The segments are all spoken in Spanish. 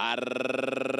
Arr-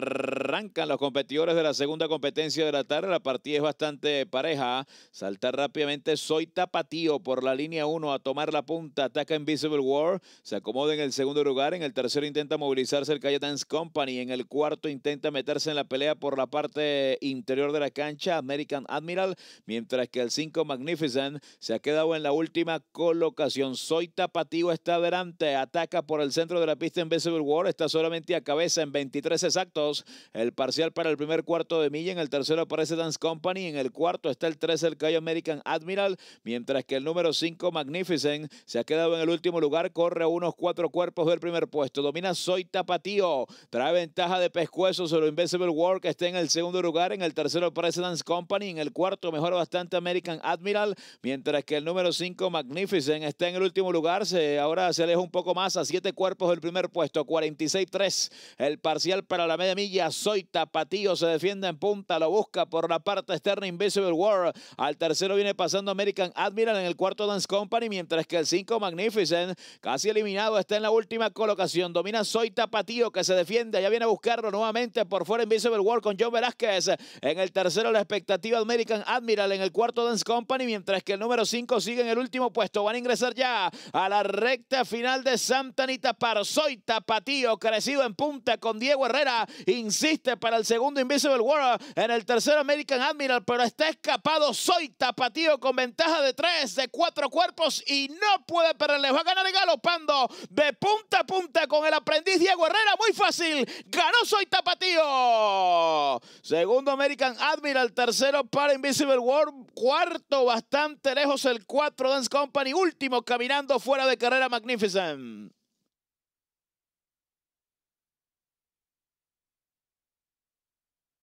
los competidores de la segunda competencia de la tarde. La partida es bastante pareja. Salta rápidamente Soy Tapatío por la línea 1 a tomar la punta. Ataca Invisible War. Se acomoda en el segundo lugar. En el tercero intenta movilizarse el Calle Dance Company. En el cuarto intenta meterse en la pelea por la parte interior de la cancha. American Admiral. Mientras que el 5 Magnificent se ha quedado en la última colocación. Soy Tapatío está adelante. Ataca por el centro de la pista Invisible War. Está solamente a cabeza en 23 exactos. El parcial para el primer cuarto de milla, en el tercero aparece Dance Company, en el cuarto está el 13 el Cayo American Admiral, mientras que el número 5 Magnificent se ha quedado en el último lugar, corre a unos cuatro cuerpos del primer puesto, domina Soy Tapatío, trae ventaja de pescuezo sobre Invisible World que está en el segundo lugar, en el tercero aparece Dance Company, en el cuarto mejora bastante American Admiral, mientras que el número 5 Magnificent está en el último lugar, se, ahora se aleja un poco más a siete cuerpos del primer puesto, 46-3 el parcial para la media milla, Soy Tapatío se defiende en punta, lo busca por la parte externa Invisible World Al tercero viene pasando American Admiral en el cuarto Dance Company, mientras que el 5 Magnificent, casi eliminado, está en la última colocación. Domina Soy Tapatío que se defiende, ya viene a buscarlo nuevamente por fuera Invisible World con John Velázquez. En el tercero la expectativa American Admiral, en el cuarto Dance Company, mientras que el número 5 sigue en el último puesto. Van a ingresar ya a la recta final de Santanita Par. Soy Tapatío, crecido en punta con Diego Herrera. Insiste para el segundo Invisible World en el tercer American Admiral, pero está escapado. Soy Tapatío con ventaja de tres, de cuatro cuerpos y no puede perderle, Va a ganar galopando de punta a punta con el aprendiz Diego Herrera. Muy fácil. Ganó Soy Tapatío. Segundo American Admiral, tercero para Invisible World, cuarto bastante lejos el 4 Dance Company, último caminando fuera de carrera Magnificent.